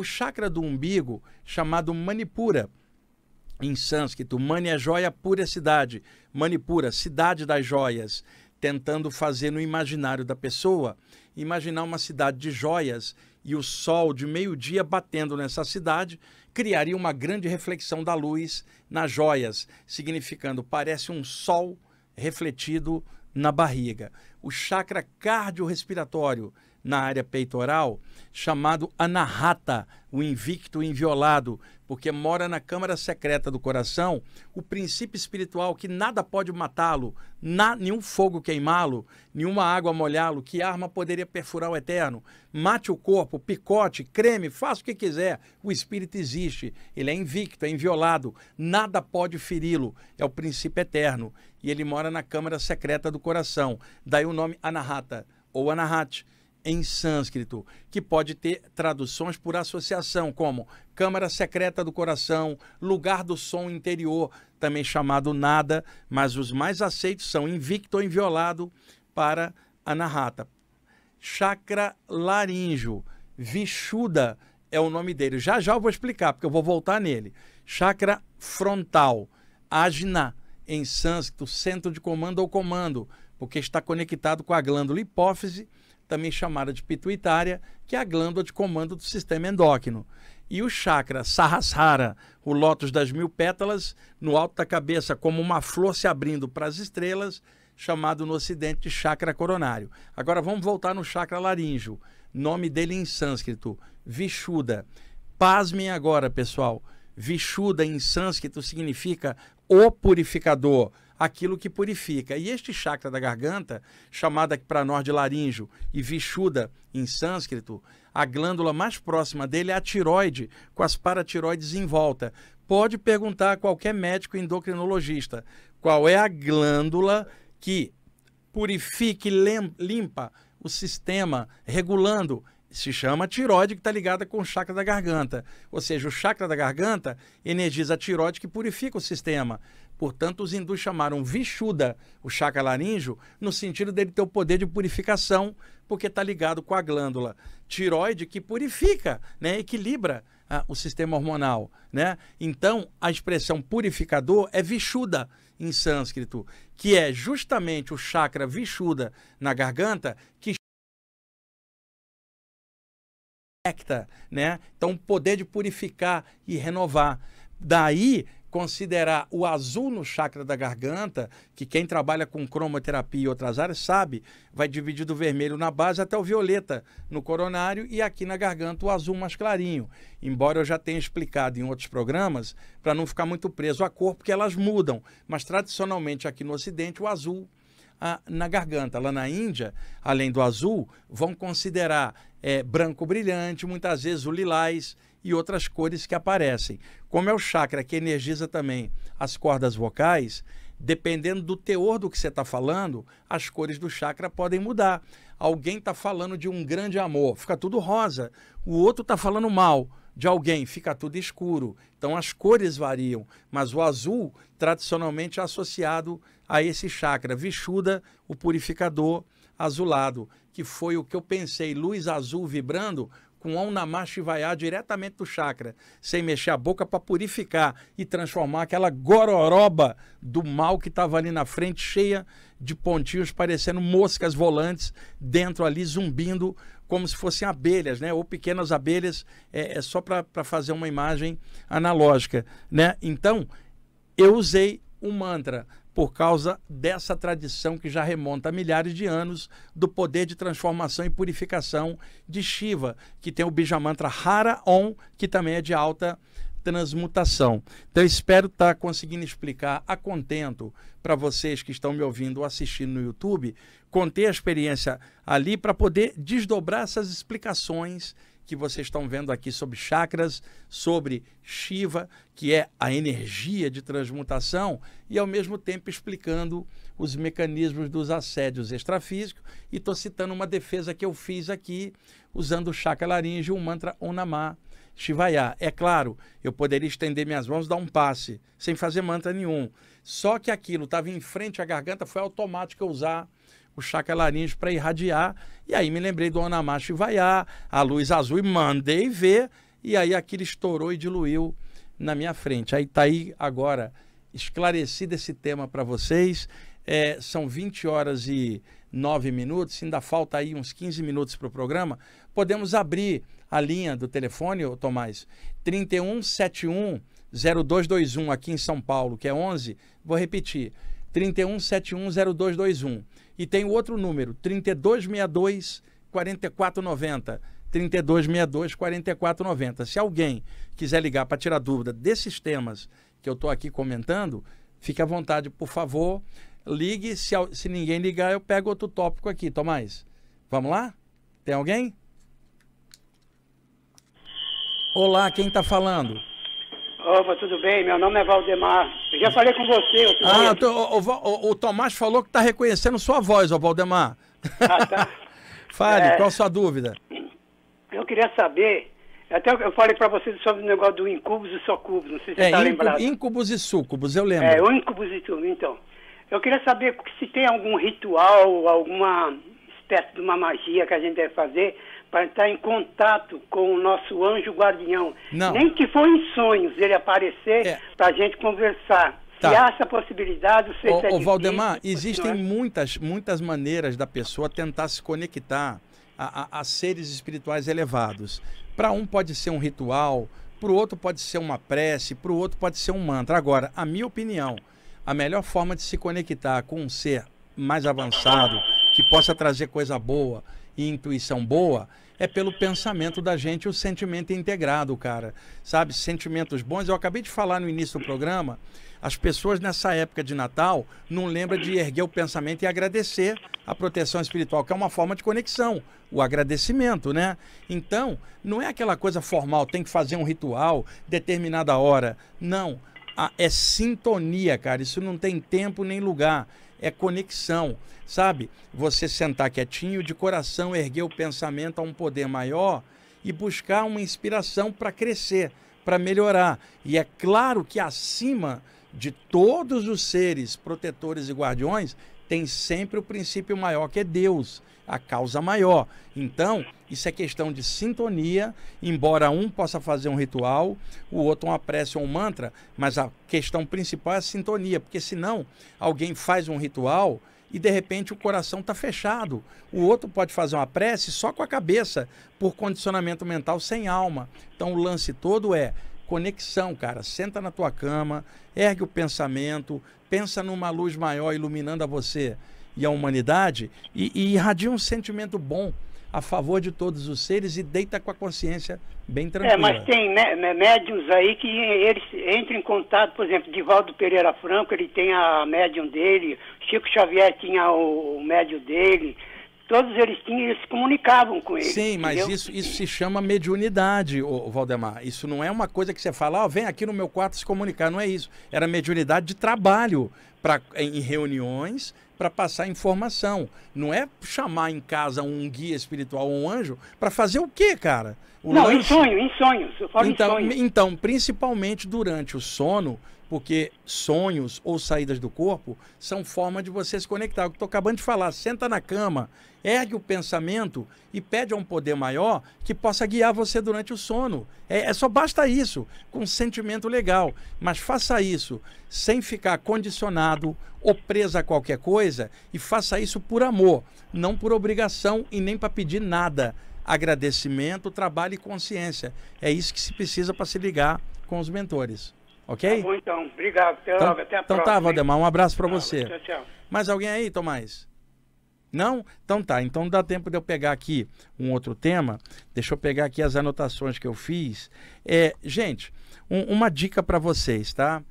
O chakra do umbigo, chamado Manipura, em sânscrito, Mani é joia pura cidade, Manipura, cidade das joias, tentando fazer no imaginário da pessoa, imaginar uma cidade de joias e o sol de meio-dia batendo nessa cidade, criaria uma grande reflexão da luz nas joias, significando parece um sol refletido na barriga. O chakra cardiorrespiratório, respiratório na área peitoral, chamado Anahata, o invicto inviolado, porque mora na Câmara Secreta do Coração o princípio espiritual que nada pode matá-lo, nenhum fogo queimá-lo, nenhuma água molhá-lo, que arma poderia perfurar o eterno. Mate o corpo, picote, creme, faça o que quiser. O espírito existe, ele é invicto, é inviolado, nada pode feri-lo, é o princípio eterno. E ele mora na Câmara Secreta do Coração. Daí o nome Anahata ou Anahate em sânscrito, que pode ter traduções por associação, como Câmara Secreta do Coração, Lugar do Som Interior, também chamado Nada, mas os mais aceitos são Invicto ou Inviolado para narrata Chakra Laríngeo, Vishuda é o nome dele. Já já eu vou explicar, porque eu vou voltar nele. Chakra Frontal, Ajna, em sânscrito, Centro de Comando ou Comando, porque está conectado com a glândula hipófise, também chamada de pituitária, que é a glândula de comando do sistema endócrino. E o chakra Sahasrara, o lótus das mil pétalas, no alto da cabeça, como uma flor se abrindo para as estrelas, chamado no ocidente de chakra coronário. Agora vamos voltar no chakra laríngeo, nome dele em sânscrito, Vishuda. Pasmem agora, pessoal. Vishuda em sânscrito significa o purificador aquilo que purifica. E este chakra da garganta, chamada para nós de laríngeo e vishuda em sânscrito, a glândula mais próxima dele é a tiroide, com as paratiroides em volta. Pode perguntar a qualquer médico endocrinologista qual é a glândula que purifica e limpa o sistema, regulando se chama tiroide, que está ligada com o chakra da garganta. Ou seja, o chakra da garganta energiza a tiroide que purifica o sistema. Portanto, os hindus chamaram Vishuda, o chakra laríngeo, no sentido dele ter o poder de purificação, porque está ligado com a glândula tiroide que purifica, né, equilibra ah, o sistema hormonal. Né? Então, a expressão purificador é Vishuda em sânscrito, que é justamente o chakra Vishuda na garganta que conecta, né? Então, poder de purificar e renovar. Daí considerar o azul no chakra da garganta, que quem trabalha com cromoterapia e outras áreas sabe, vai dividir do vermelho na base até o violeta no coronário e aqui na garganta o azul mais clarinho. Embora eu já tenha explicado em outros programas, para não ficar muito preso à cor, porque elas mudam. Mas tradicionalmente aqui no Ocidente, o azul a, na garganta. Lá na Índia, além do azul, vão considerar é, branco brilhante, muitas vezes o lilás e outras cores que aparecem. Como é o chakra que energiza também as cordas vocais, dependendo do teor do que você está falando, as cores do chakra podem mudar. Alguém está falando de um grande amor, fica tudo rosa. O outro está falando mal de alguém, fica tudo escuro. Então as cores variam, mas o azul tradicionalmente é associado a esse chakra vishuda o purificador azulado, que foi o que eu pensei, luz azul vibrando, com Om namaste vaiar diretamente do chakra, sem mexer a boca para purificar e transformar aquela gororoba do mal que estava ali na frente, cheia de pontinhos parecendo moscas volantes dentro ali zumbindo como se fossem abelhas, né? Ou pequenas abelhas, é, é só para fazer uma imagem analógica, né? Então, eu usei o mantra por causa dessa tradição que já remonta a milhares de anos do poder de transformação e purificação de Shiva, que tem o Bijamantra Hara Om, que também é de alta transmutação. Então, espero estar tá conseguindo explicar a contento para vocês que estão me ouvindo ou assistindo no YouTube, conter a experiência ali para poder desdobrar essas explicações que vocês estão vendo aqui sobre chakras, sobre Shiva, que é a energia de transmutação, e ao mesmo tempo explicando os mecanismos dos assédios extrafísicos. E estou citando uma defesa que eu fiz aqui, usando o chakra laringe um mantra Onamá. Shivaya. É claro, eu poderia estender minhas mãos, dar um passe, sem fazer mantra nenhum. Só que aquilo estava em frente à garganta, foi automático eu usar chaca laringe para irradiar. E aí me lembrei do e Vaiá, a luz azul, e mandei ver. E aí aquilo estourou e diluiu na minha frente. Aí está aí agora esclarecido esse tema para vocês. É, são 20 horas e 9 minutos, ainda falta aí uns 15 minutos para o programa. Podemos abrir a linha do telefone, Tomás, 3171 0221 aqui em São Paulo, que é 11, vou repetir, 31710221. E tem o outro número, 3262 4490. 3262 4490. Se alguém quiser ligar para tirar dúvida desses temas que eu estou aqui comentando, fique à vontade, por favor. Ligue. Se, se ninguém ligar, eu pego outro tópico aqui, Tomás. Vamos lá? Tem alguém? Olá, quem está falando? Opa, tudo bem? Meu nome é Valdemar. Eu já falei com você. ah, tô, o, o, o, Tomás falou que está reconhecendo sua voz, ó, Valdemar. Ah, tá. Fale, é, qual a sua dúvida? Eu queria saber, até eu falei para você sobre o negócio do incubus e sucubos. não sei se você está é, lembrado. Incubus e sucubus, eu lembro. É, o e sucubus, então. Eu queria saber se tem algum ritual, alguma espécie de uma magia que a gente deve fazer para entrar em contato com o nosso anjo guardião. Não. Nem que for em sonhos ele aparecer é. para a gente conversar. Tá. Se há essa possibilidade, você o, o Valdemar, existem é. muitas, muitas maneiras da pessoa tentar se conectar a, a, a seres espirituais elevados. Para um pode ser um ritual, para o outro pode ser uma prece, para o outro pode ser um mantra. Agora, a minha opinião, a melhor forma de se conectar com um ser mais avançado, que possa trazer coisa boa, e intuição boa é pelo pensamento da gente, o sentimento integrado, cara. Sabe, sentimentos bons. Eu acabei de falar no início do programa, as pessoas nessa época de Natal não lembram de erguer o pensamento e agradecer a proteção espiritual, que é uma forma de conexão, o agradecimento, né? Então, não é aquela coisa formal, tem que fazer um ritual, determinada hora. Não. A, é sintonia, cara. Isso não tem tempo nem lugar é conexão, sabe? Você sentar quietinho, de coração erguer o pensamento a um poder maior e buscar uma inspiração para crescer, para melhorar. E é claro que acima de todos os seres protetores e guardiões, tem sempre o princípio maior que é Deus, a causa maior. Então, isso é questão de sintonia, embora um possa fazer um ritual, o outro uma prece ou um mantra, mas a questão principal é a sintonia, porque senão alguém faz um ritual e de repente o coração está fechado. O outro pode fazer uma prece só com a cabeça, por condicionamento mental sem alma. Então o lance todo é conexão, cara. Senta na tua cama, ergue o pensamento, pensa numa luz maior iluminando a você e a humanidade e, e irradia um sentimento bom a favor de todos os seres e deita com a consciência bem é, tranquila. É, mas tem né, né, médiums aí que eles entram em contato, por exemplo, Divaldo Pereira Franco, ele tem a médium dele, Chico Xavier tinha o, o médium dele, todos eles tinham, eles se comunicavam com eles. Sim, mas entendeu? isso, isso se chama mediunidade, o Valdemar. Isso não é uma coisa que você fala, ó, oh, vem aqui no meu quarto se comunicar. Não é isso. Era mediunidade de trabalho para em reuniões para passar informação. Não é chamar em casa um guia espiritual ou um anjo para fazer o quê, cara? O não, em sonho, em sonhos. Eu falo então, em sonhos. Então, principalmente durante o sono, porque sonhos ou saídas do corpo são forma de você se conectar. É o que estou acabando de falar, senta na cama, ergue o pensamento e pede a um poder maior que possa guiar você durante o sono. É, é só basta isso, com um sentimento legal. Mas faça isso sem ficar condicionado ou preso a qualquer coisa e faça isso por amor, não por obrigação e nem para pedir nada. Agradecimento, trabalho e consciência. É isso que se precisa para se ligar com os mentores. Ok? Tá bom, então. Obrigado. Até então, logo. Até a então tá, próxima. Então tá, Valdemar. Um abraço para tá, você. Tchau, tchau. Mais alguém aí, Tomás? Não? Então tá. Então dá tempo de eu pegar aqui um outro tema. Deixa eu pegar aqui as anotações que eu fiz. É, gente, um, uma dica para vocês, tá?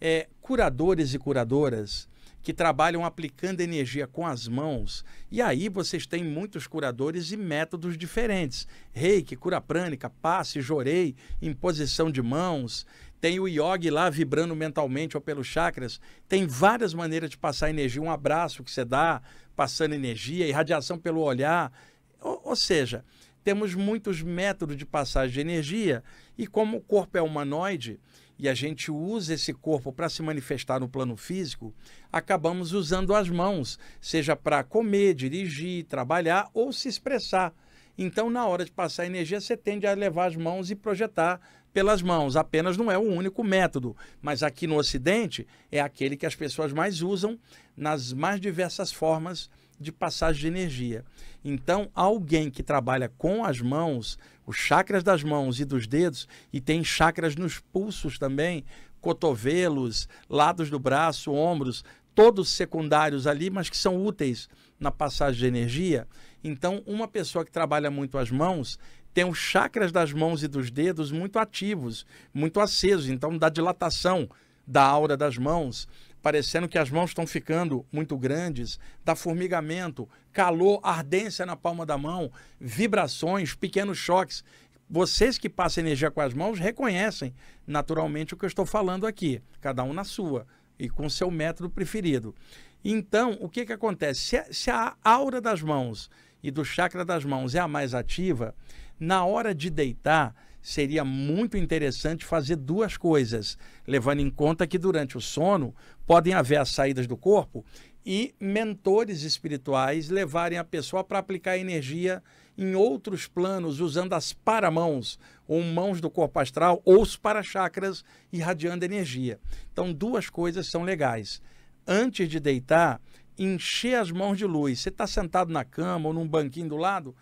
É, curadores e curadoras que trabalham aplicando energia com as mãos. E aí vocês têm muitos curadores e métodos diferentes. Reiki, cura prânica, passe, jorei, imposição de mãos. Tem o yogi lá vibrando mentalmente ou pelos chakras. Tem várias maneiras de passar energia. Um abraço que você dá, passando energia, irradiação pelo olhar. ou, ou seja, temos muitos métodos de passagem de energia. E como o corpo é humanoide, e a gente usa esse corpo para se manifestar no plano físico, acabamos usando as mãos, seja para comer, dirigir, trabalhar ou se expressar. Então, na hora de passar energia, você tende a levar as mãos e projetar pelas mãos. Apenas não é o único método, mas aqui no Ocidente é aquele que as pessoas mais usam nas mais diversas formas de passagem de energia. Então, alguém que trabalha com as mãos os chakras das mãos e dos dedos, e tem chakras nos pulsos também, cotovelos, lados do braço, ombros, todos secundários ali, mas que são úteis na passagem de energia. Então, uma pessoa que trabalha muito as mãos tem os chakras das mãos e dos dedos muito ativos, muito acesos, então dá dilatação da aura das mãos parecendo que as mãos estão ficando muito grandes, dá formigamento, calor, ardência na palma da mão, vibrações, pequenos choques. Vocês que passam energia com as mãos reconhecem naturalmente o que eu estou falando aqui, cada um na sua e com seu método preferido. Então, o que, que acontece? Se a, se a aura das mãos e do chakra das mãos é a mais ativa, na hora de deitar, seria muito interessante fazer duas coisas, levando em conta que durante o sono podem haver as saídas do corpo e mentores espirituais levarem a pessoa para aplicar energia em outros planos, usando as paramãos, ou mãos do corpo astral, ou os para-chakras, irradiando energia. Então, duas coisas são legais. Antes de deitar, encher as mãos de luz. Você está sentado na cama ou num banquinho do lado,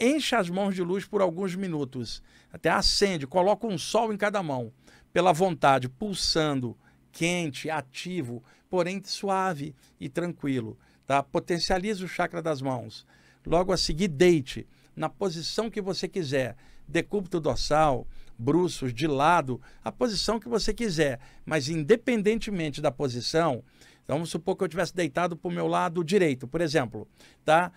enche as mãos de luz por alguns minutos, até acende, coloca um sol em cada mão, pela vontade, pulsando, quente, ativo, porém suave e tranquilo. Tá? Potencialize o chakra das mãos. Logo a seguir, deite na posição que você quiser, decúbito dorsal, bruços, de lado, a posição que você quiser, mas independentemente da posição, então, vamos supor que eu tivesse deitado para o meu lado direito, por exemplo, tá?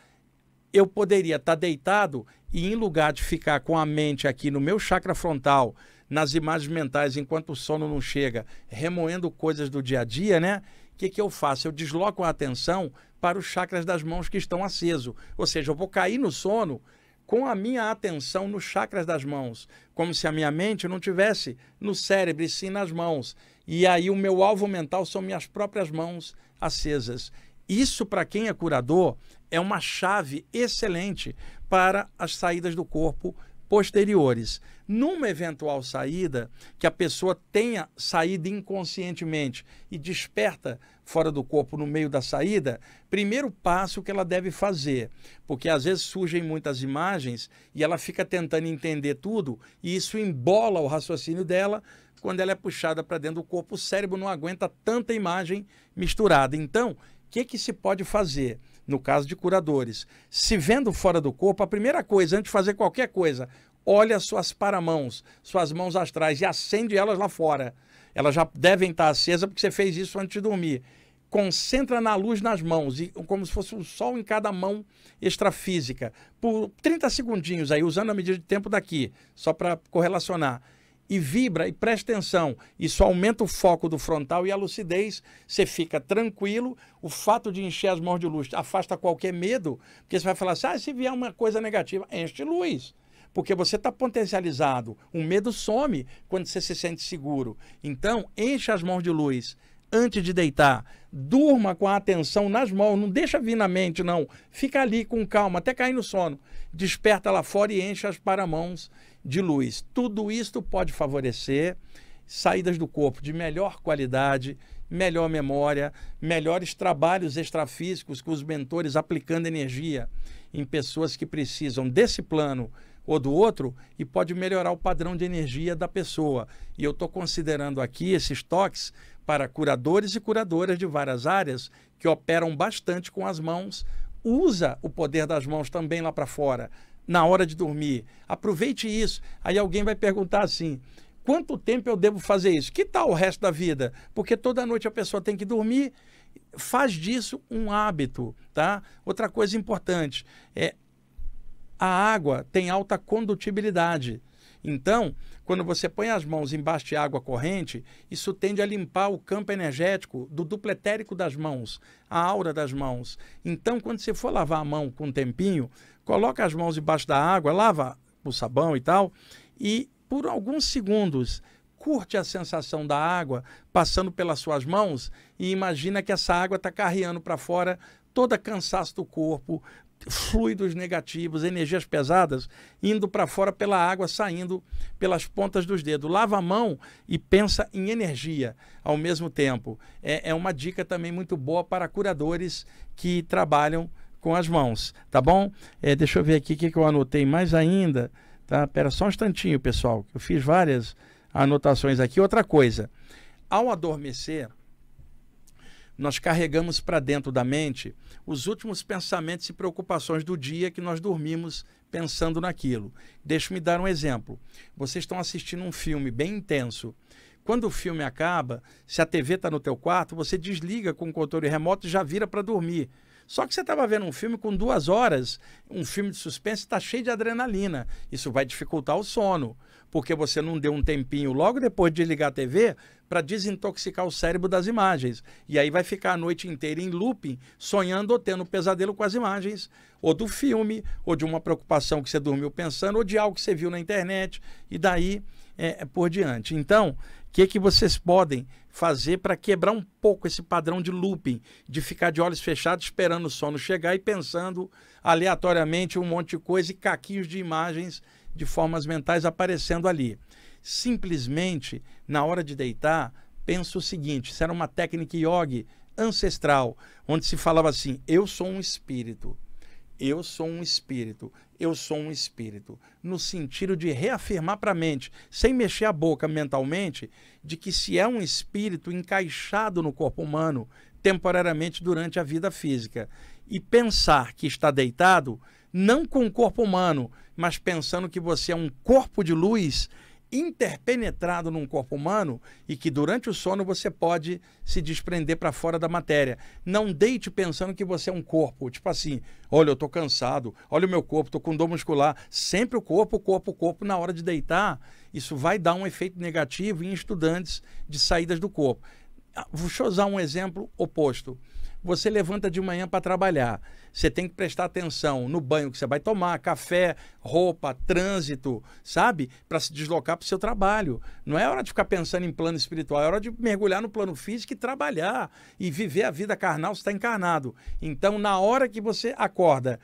eu poderia estar tá deitado e, em lugar de ficar com a mente aqui no meu chakra frontal, nas imagens mentais, enquanto o sono não chega, remoendo coisas do dia a dia, né? O que, que eu faço? Eu desloco a atenção para os chakras das mãos que estão acesos. Ou seja, eu vou cair no sono com a minha atenção nos chakras das mãos, como se a minha mente não tivesse no cérebro e sim nas mãos. E aí o meu alvo mental são minhas próprias mãos acesas. Isso, para quem é curador, é uma chave excelente para as saídas do corpo posteriores. Numa eventual saída, que a pessoa tenha saído inconscientemente e desperta fora do corpo no meio da saída, primeiro passo que ela deve fazer, porque às vezes surgem muitas imagens e ela fica tentando entender tudo e isso embola o raciocínio dela. Quando ela é puxada para dentro do corpo, o cérebro não aguenta tanta imagem misturada. Então, que, que se pode fazer? No caso de curadores, se vendo fora do corpo, a primeira coisa, antes de fazer qualquer coisa, olha suas paramãos, suas mãos astrais e acende elas lá fora. Elas já devem estar acesas porque você fez isso antes de dormir. Concentra na luz nas mãos, e como se fosse um sol em cada mão extrafísica. Por 30 segundinhos aí, usando a medida de tempo daqui, só para correlacionar e vibra e presta atenção. Isso aumenta o foco do frontal e a lucidez. Você fica tranquilo. O fato de encher as mãos de luz afasta qualquer medo, porque você vai falar assim: ah, se vier uma coisa negativa, enche luz. Porque você está potencializado. O medo some quando você se sente seguro. Então, enche as mãos de luz antes de deitar. Durma com a atenção nas mãos, não deixa vir na mente, não. Fica ali com calma, até cair no sono. Desperta lá fora e enche as paramãos de luz. Tudo isto pode favorecer saídas do corpo de melhor qualidade, melhor memória, melhores trabalhos extrafísicos com os mentores aplicando energia em pessoas que precisam desse plano ou do outro e pode melhorar o padrão de energia da pessoa. E eu estou considerando aqui esses toques para curadores e curadoras de várias áreas que operam bastante com as mãos. Usa o poder das mãos também lá para fora na hora de dormir. Aproveite isso. Aí alguém vai perguntar assim: quanto tempo eu devo fazer isso? Que tal o resto da vida? Porque toda noite a pessoa tem que dormir. Faz disso um hábito, tá? Outra coisa importante é a água tem alta condutibilidade. Então, quando você põe as mãos embaixo de água corrente, isso tende a limpar o campo energético do dupletérico das mãos, a aura das mãos. Então, quando você for lavar a mão com um tempinho, coloca as mãos debaixo da água, lava o sabão e tal, e por alguns segundos curte a sensação da água passando pelas suas mãos e imagina que essa água está carreando para fora todo cansaço do corpo, fluidos negativos, energias pesadas indo para fora pela água, saindo pelas pontas dos dedos. Lava a mão e pensa em energia ao mesmo tempo. É, é uma dica também muito boa para curadores que trabalham com as mãos, tá bom? É, deixa eu ver aqui o que, que eu anotei mais ainda, tá? Pera só um instantinho, pessoal. Eu fiz várias anotações aqui. Outra coisa, ao adormecer, nós carregamos para dentro da mente os últimos pensamentos e preocupações do dia que nós dormimos pensando naquilo. Deixa me dar um exemplo. Vocês estão assistindo um filme bem intenso quando o filme acaba, se a TV está no teu quarto, você desliga com o controle remoto e já vira para dormir. Só que você estava vendo um filme com duas horas, um filme de suspense está cheio de adrenalina. Isso vai dificultar o sono, porque você não deu um tempinho logo depois de ligar a TV para desintoxicar o cérebro das imagens. E aí vai ficar a noite inteira em looping, sonhando ou tendo pesadelo com as imagens, ou do filme, ou de uma preocupação que você dormiu pensando, ou de algo que você viu na internet. E daí é, por diante. Então, o que, é que vocês podem fazer para quebrar um pouco esse padrão de looping, de ficar de olhos fechados esperando o sono chegar e pensando aleatoriamente um monte de coisa e caquinhos de imagens de formas mentais aparecendo ali? Simplesmente, na hora de deitar, pensa o seguinte: isso era uma técnica yogi ancestral, onde se falava assim: eu sou um espírito. Eu sou um espírito eu sou um espírito, no sentido de reafirmar para a mente, sem mexer a boca mentalmente, de que se é um espírito encaixado no corpo humano temporariamente durante a vida física e pensar que está deitado, não com o corpo humano, mas pensando que você é um corpo de luz, interpenetrado num corpo humano e que durante o sono você pode se desprender para fora da matéria. Não deite pensando que você é um corpo, tipo assim, olha, eu estou cansado, olha o meu corpo, estou com dor muscular. Sempre o corpo, o corpo, o corpo na hora de deitar, isso vai dar um efeito negativo em estudantes de saídas do corpo. Ah, vou usar um exemplo oposto. Você levanta de manhã para trabalhar. Você tem que prestar atenção no banho que você vai tomar, café, roupa, trânsito, sabe? Para se deslocar para o seu trabalho. Não é hora de ficar pensando em plano espiritual, é hora de mergulhar no plano físico e trabalhar e viver a vida carnal, você está encarnado. Então, na hora que você acorda,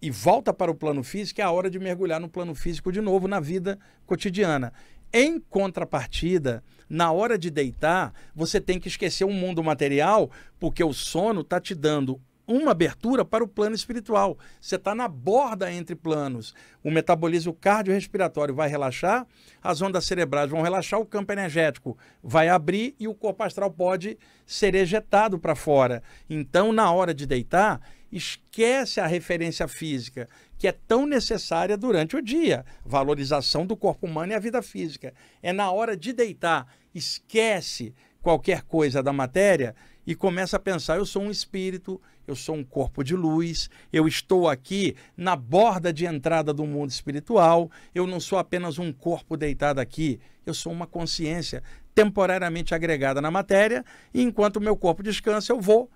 e volta para o plano físico, é a hora de mergulhar no plano físico de novo na vida cotidiana. Em contrapartida, na hora de deitar, você tem que esquecer o mundo material, porque o sono está te dando uma abertura para o plano espiritual. Você está na borda entre planos. O metabolismo cardiorrespiratório vai relaxar, as ondas cerebrais vão relaxar, o campo energético vai abrir e o corpo astral pode ser ejetado para fora. Então, na hora de deitar, esquece a referência física, que é tão necessária durante o dia valorização do corpo humano e a vida física. É na hora de deitar esquece qualquer coisa da matéria e começa a pensar: eu sou um espírito, eu sou um corpo de luz, eu estou aqui na borda de entrada do mundo espiritual, eu não sou apenas um corpo deitado aqui, eu sou uma consciência temporariamente agregada na matéria, e enquanto o meu corpo descansa, eu vou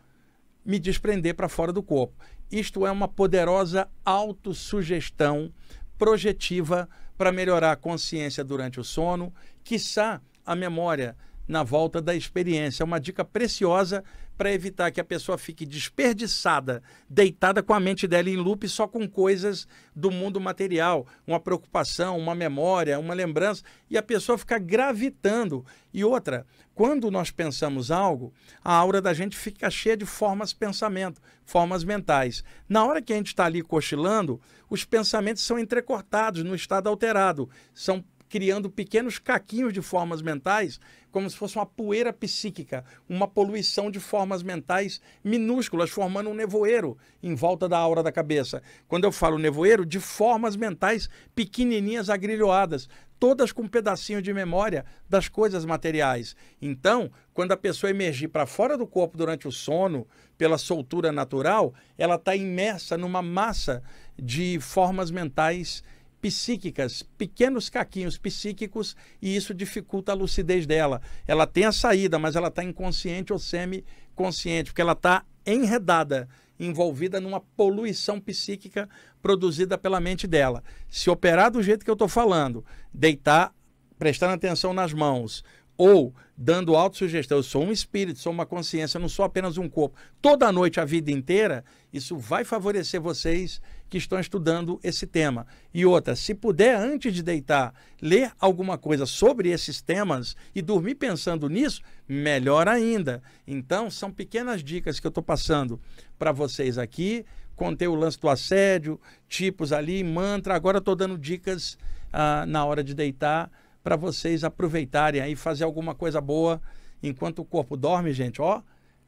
me desprender para fora do corpo. Isto é uma poderosa autossugestão projetiva para melhorar a consciência durante o sono, quiçá a memória na volta da experiência. É uma dica preciosa para evitar que a pessoa fique desperdiçada, deitada com a mente dela em loop só com coisas do mundo material, uma preocupação, uma memória, uma lembrança, e a pessoa fica gravitando. E outra, quando nós pensamos algo, a aura da gente fica cheia de formas pensamento, formas mentais. Na hora que a gente está ali cochilando, os pensamentos são entrecortados, no estado alterado, são criando pequenos caquinhos de formas mentais, como se fosse uma poeira psíquica, uma poluição de formas mentais minúsculas, formando um nevoeiro em volta da aura da cabeça. Quando eu falo nevoeiro, de formas mentais pequenininhas agrilhoadas, todas com um pedacinho de memória das coisas materiais. Então, quando a pessoa emergir para fora do corpo durante o sono, pela soltura natural, ela está imersa numa massa de formas mentais psíquicas, pequenos caquinhos psíquicos, e isso dificulta a lucidez dela. Ela tem a saída, mas ela está inconsciente ou semi-consciente, porque ela está enredada, envolvida numa poluição psíquica produzida pela mente dela. Se operar do jeito que eu estou falando, deitar, prestando atenção nas mãos, ou dando autossugestão, eu sou um espírito, sou uma consciência, não sou apenas um corpo, toda noite, a vida inteira, isso vai favorecer vocês que estão estudando esse tema. E outra, se puder, antes de deitar, ler alguma coisa sobre esses temas e dormir pensando nisso, melhor ainda. Então, são pequenas dicas que eu estou passando para vocês aqui. Contei o lance do assédio, tipos ali, mantra. Agora estou dando dicas ah, na hora de deitar para vocês aproveitarem aí, fazer alguma coisa boa enquanto o corpo dorme, gente. Ó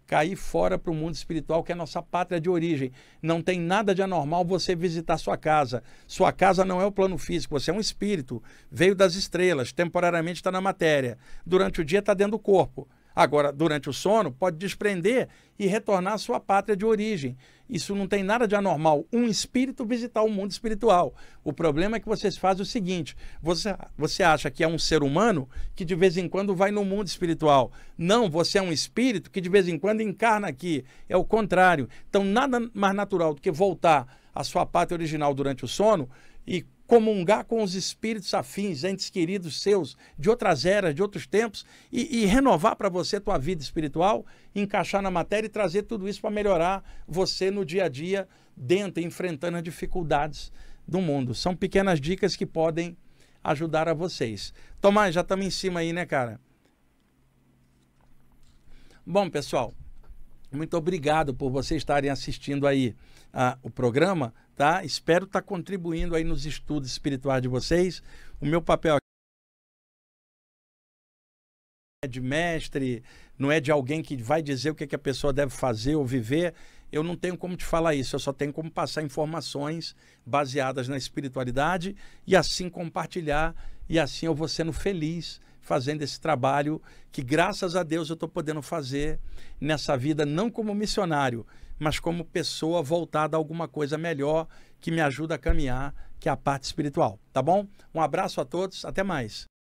cair fora para o mundo espiritual, que é a nossa pátria de origem. Não tem nada de anormal você visitar sua casa. Sua casa não é o plano físico, você é um espírito, veio das estrelas, temporariamente está na matéria. Durante o dia está dentro do corpo. Agora, durante o sono, pode desprender e retornar à sua pátria de origem. Isso não tem nada de anormal. Um espírito visitar o mundo espiritual. O problema é que vocês fazem o seguinte: você, você acha que é um ser humano que de vez em quando vai no mundo espiritual. Não, você é um espírito que de vez em quando encarna aqui. É o contrário. Então, nada mais natural do que voltar à sua pátria original durante o sono e comungar com os espíritos afins, entes queridos seus, de outras eras, de outros tempos, e, e renovar para você tua vida espiritual, encaixar na matéria e trazer tudo isso para melhorar você no dia a dia, dentro, enfrentando as dificuldades do mundo. São pequenas dicas que podem ajudar a vocês. Tomás, já estamos em cima aí, né, cara? Bom, pessoal, muito obrigado por vocês estarem assistindo aí ah, o programa, tá? Espero estar tá contribuindo aí nos estudos espirituais de vocês. O meu papel aqui é de mestre, não é de alguém que vai dizer o que, é que a pessoa deve fazer ou viver. Eu não tenho como te falar isso, eu só tenho como passar informações baseadas na espiritualidade e assim compartilhar, e assim eu vou sendo feliz fazendo esse trabalho que, graças a Deus, eu estou podendo fazer nessa vida, não como missionário, mas como pessoa voltada a alguma coisa melhor que me ajuda a caminhar, que é a parte espiritual. Tá bom? Um abraço a todos, até mais.